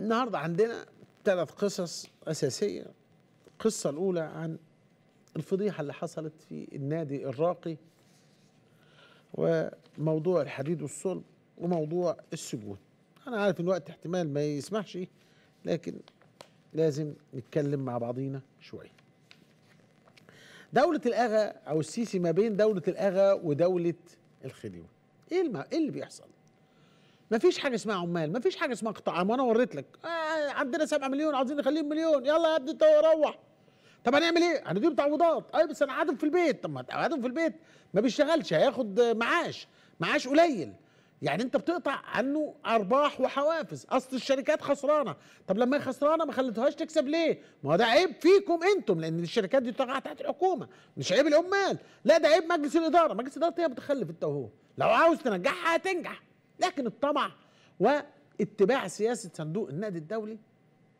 النهارده عندنا ثلاث قصص اساسيه القصه الاولى عن الفضيحه اللي حصلت في النادي الراقي وموضوع الحديد والصلب وموضوع السجون انا عارف الوقت احتمال ما يسمحش لكن لازم نتكلم مع بعضينا شويه دولة الأغا أو السيسي ما بين دولة الأغا ودولة الخديوي إيه, الم... إيه اللي بيحصل؟ ما فيش حاجه اسمها عمال ما فيش حاجه اسمها قطاع ما انا وريت لك آه عندنا 7 مليون عاوزين نخليهم مليون يلا يا ابني انت روح طب هنعمل ايه هنديهم تعويضات اي أيوة، بس انا قاعدهم في البيت طب ما قاعدهم في البيت ما بيشتغلش هياخد معاش معاش قليل يعني انت بتقطع عنه ارباح وحوافز اصل الشركات خسرانه طب لما هي خسرانه ما خليتوهاش تكسب ليه ما هو ده عيب فيكم انتم لان الشركات دي تقع تحت الحكومه مش عيب العمال لا ده عيب مجلس الاداره مجلس الاداره هي متخلف انت وهو لو عاوز تنجحها هتنجح لكن الطمع واتباع سياسه صندوق النقد الدولي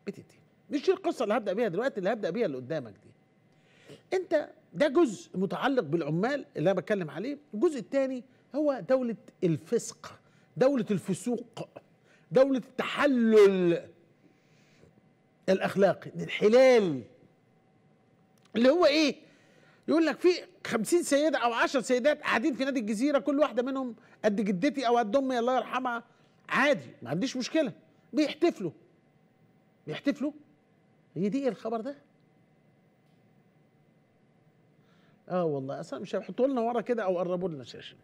بتنتهي مش القصه اللي هبدا بيها دلوقتي اللي هبدا بيها اللي قدامك دي انت ده جزء متعلق بالعمال اللي انا بتكلم عليه الجزء الثاني هو دوله الفسق دوله الفسوق دوله التحلل الاخلاقي الانحلال اللي هو ايه يقول لك في 50 سيده او 10 سيدات قاعدين في نادي الجزيره كل واحده منهم قد جدتي او قد امي الله يرحمها عادي ما عنديش مشكله بيحتفلوا بيحتفلوا هي دي ايه الخبر ده؟ اه والله اصلا مش هيحطوا لنا ورا كده او قربوا لنا شاشه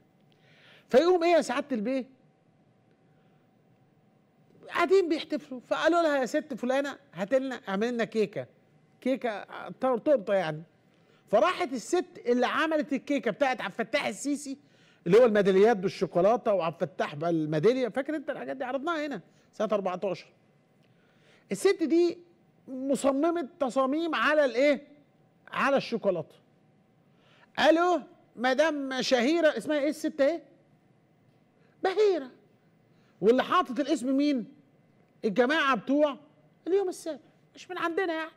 فيقوم ايه يا سعاده البيه قاعدين بيحتفلوا فقالوا لها يا ست فلانه هات لنا اعمل لنا كيكه كيكه تورته يعني فراحت الست اللي عملت الكيكه بتاعت عبد الفتاح السيسي اللي هو الميداليات بالشوكولاته وعبد الفتاح بالميداليه فاكر انت الحاجات دي عرضناها هنا سنه 14 الست دي مصممه تصاميم على الايه؟ على الشوكولاته الو مدام شهيره اسمها ايه الست ايه؟ بهيره واللي حاطط الاسم مين؟ الجماعه بتوع اليوم السابع مش من عندنا يعني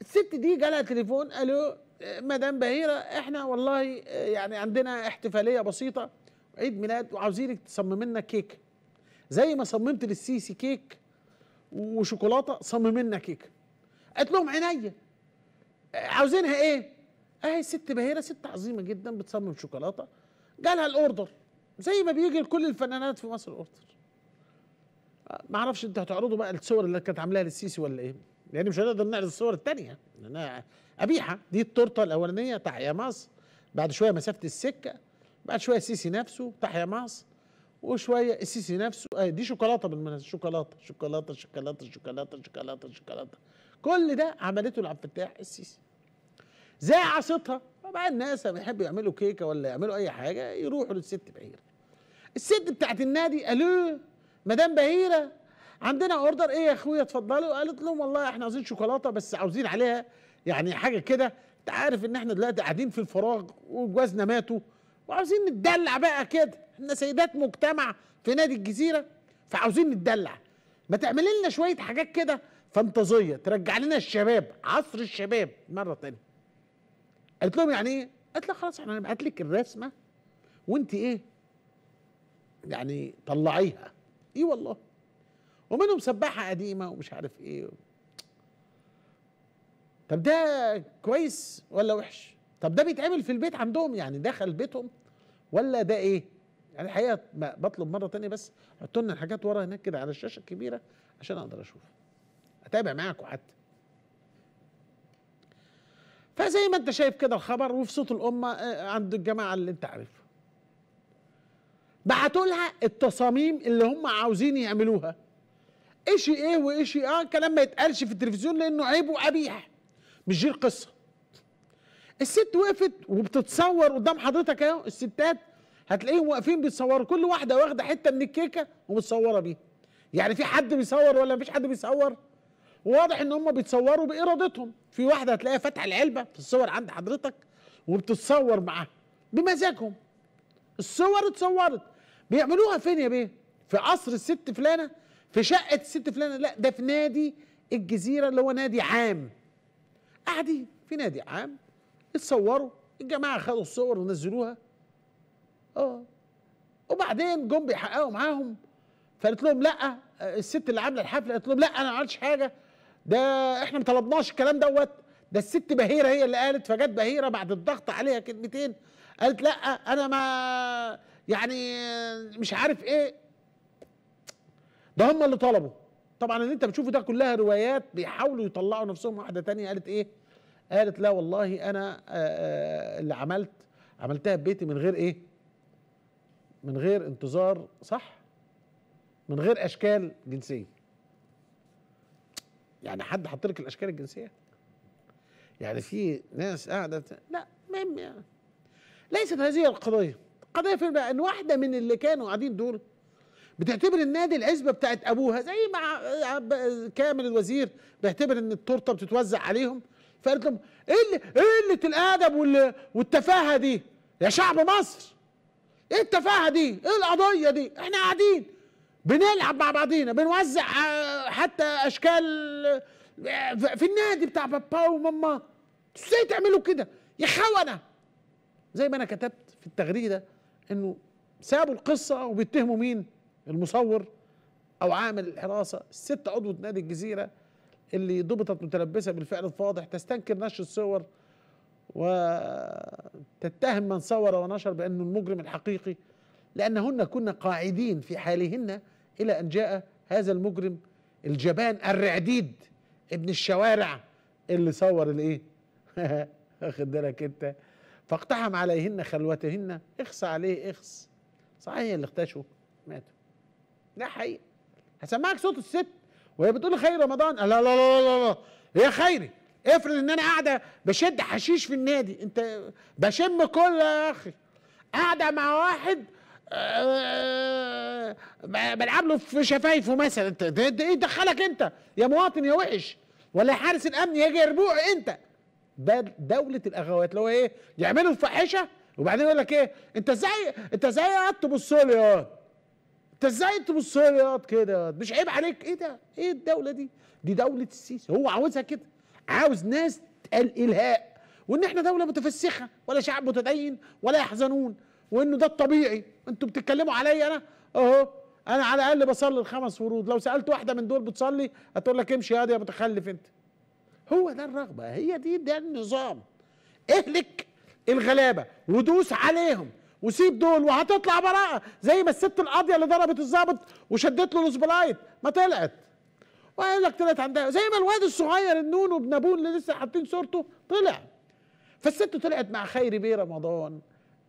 الست دي جالها تليفون الو آه، مدام بهيره احنا والله آه، يعني عندنا احتفاليه بسيطه عيد ميلاد وعاوزينك تصمم لنا كيك زي ما صممت للسيسي كيك وشوكولاته صمم لنا كيك قالت لهم عينيا آه، عاوزينها ايه اهي الست بهيره ست عظيمه جدا بتصمم شوكولاته جالها الاوردر زي ما بيجي لكل الفنانات في مصر الاوردر معرفش انت هتعرضوا بقى الصور اللي كانت عاملاها للسيسي ولا ايه لان مش هنقدر نعرض الصور الثانيه لانها قبيحه دي التورته الاولانيه تحيا مصر بعد شويه مسافه السكه بعد شويه السيسي نفسه تحيا مصر وشويه السيسي نفسه دي شوكولاته بالمناسبه شوكولاته شوكولاته شوكولاته شوكولاته شوكولاته شوكولاته كل ده عملته العبد الفتاح السيسي زي عاصتها بقى الناس لما يحبوا يعملوا كيكه ولا يعملوا اي حاجه يروحوا للست بهيره الست بتاعت النادي الو مدام بهيره عندنا اوردر ايه يا اخويا اتفضلوا قالت لهم والله احنا عايزين شوكولاته بس عاوزين عليها يعني حاجه كده انت عارف ان احنا دلوقتي قاعدين في الفراغ وجوازنا ماتوا وعاوزين نتدلع بقى كده احنا سيدات مجتمع في نادي الجزيره فعاوزين نتدلع ما تعمل لنا شويه حاجات كده فانتازيه ترجع لنا الشباب عصر الشباب مره ثانيه قالت لهم يعني ايه قالت لها خلاص احنا هنبعت لك الرسمه وانت ايه يعني طلعيها ايه والله ومنهم سباحه قديمه ومش عارف ايه طب ده كويس ولا وحش طب ده بيتعمل في البيت عندهم يعني دخل بيتهم ولا ده ايه يعني الحقيقه بطلب مره تانية بس حطوا لنا الحاجات ورا هناك كده على الشاشه الكبيره عشان اقدر اشوف اتابع معاكم حتى فزي ما انت شايف كده الخبر وفي صوت الامه آه، عند الجماعه اللي انت عارفها بعتوا لها التصاميم اللي هم عاوزين يعملوها اشي ايه واشي اه كلام ما يتقالش في التلفزيون لانه عيب وقبيح مش دي القصه الست وقفت وبتتصور قدام حضرتك اهو الستات هتلاقيهم واقفين بيتصوروا كل واحده واخده حته من الكيكه ومتصوره بيها يعني في حد بيصور ولا مفيش حد بيصور واضح ان هم بيتصوروا بارادتهم في واحده هتلاقيها فاتحه العلبه في الصور عند حضرتك وبتتصور معاها بمزاجهم الصور اتصورت بيعملوها فين يا بيه في قصر الست فلانه في شقه الست فلانه لا ده في نادي الجزيره اللي هو نادي عام قاعدين في نادي عام اتصوروا الجماعه خدوا الصور ونزلوها اه وبعدين جم بيحققوا معاهم فقالت لهم لا الست اللي عامله الحفله قالت لهم لا انا ما عملتش حاجه ده احنا ما طلبناش الكلام دوت ده الست بهيره هي اللي قالت فجت بهيره بعد الضغط عليها كلمتين قالت لا انا ما يعني مش عارف ايه ده هم اللي طلبوا طبعا اللي انت بتشوفه ده كلها روايات بيحاولوا يطلعوا نفسهم واحده تانية قالت ايه قالت لا والله انا آه، آه، اللي عملت عملتها في بيتي من غير ايه من غير انتظار صح من غير اشكال جنسيه يعني حد حط لك الاشكال الجنسيه يعني في ناس قاعده لا مهم يعني ليست هذه القضيه القضيه فين بقى ان واحده من اللي كانوا قاعدين دول بتعتبر النادي العزبه بتاعت ابوها زي ما آه، كامل الوزير بيعتبر ان التورته بتتوزع عليهم فقالت لهم ايه اللي ايه قله الادب والتفاهه دي يا شعب مصر ايه التفاهه دي ايه القضيه دي احنا قاعدين بنلعب مع بعضينا بنوزع آه، حتى اشكال آه، في النادي بتاع بابا وماما ازاي تعملوا كده يا خونه زي ما انا كتبت في التغريده انه سابوا القصه وبيتهموا مين المصور او عامل الحراسه الست عضو نادي الجزيره اللي ضبطت متلبسه بالفعل الفاضح تستنكر نشر الصور وتتهم من صور ونشر بانه المجرم الحقيقي لانهن كنا قاعدين في حالهن الى ان جاء هذا المجرم الجبان الرعديد ابن الشوارع اللي صور الايه واخد بالك انت فاقتحم عليهن خلوتهن اخس عليه اخس صحيح اللي اختشوا ماتوا ده حقيقة هسمعك صوت الست وهي بتقول خير رمضان لا لا لا لا, لا. يا خيري افرض ان انا قاعده بشد حشيش في النادي انت بشم كل يا اخي قاعده مع واحد آه، آه، بلعب له في شفايفه مثلا انت ايه دخلك انت يا مواطن يا وحش ولا حارس الامن يا جربوع انت ده دوله الاغوات اللي هو ايه يعملوا الفحشه وبعدين يقول لك ايه انت ازاي انت ازاي يا تبص لي انت ازاي تبص لي كده مش عيب عليك ايه ده ايه الدوله دي دي دوله السيسي هو عاوزها كده عاوز ناس الالهاء وان احنا دوله متفسخه ولا شعب متدين ولا يحزنون وانه ده الطبيعي انتوا بتتكلموا عليا انا اهو انا على الاقل بصلي الخمس ورود لو سالت واحده من دول بتصلي هتقول لك امشي يا يا متخلف انت هو ده الرغبه هي دي ده النظام اهلك الغلابه ودوس عليهم وسيب دول وهتطلع براءه زي ما الست القاضيه اللي ضربت الظابط وشدت له السبلايت ما طلعت وقال لك طلعت عندها زي ما الواد الصغير النون ابوه اللي لسه حاطين صورته طلع فالست طلعت مع خيري بيه رمضان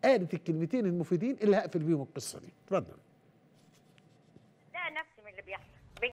قالت الكلمتين المفيدين اللي هقفل بيهم القصه دي اتفضل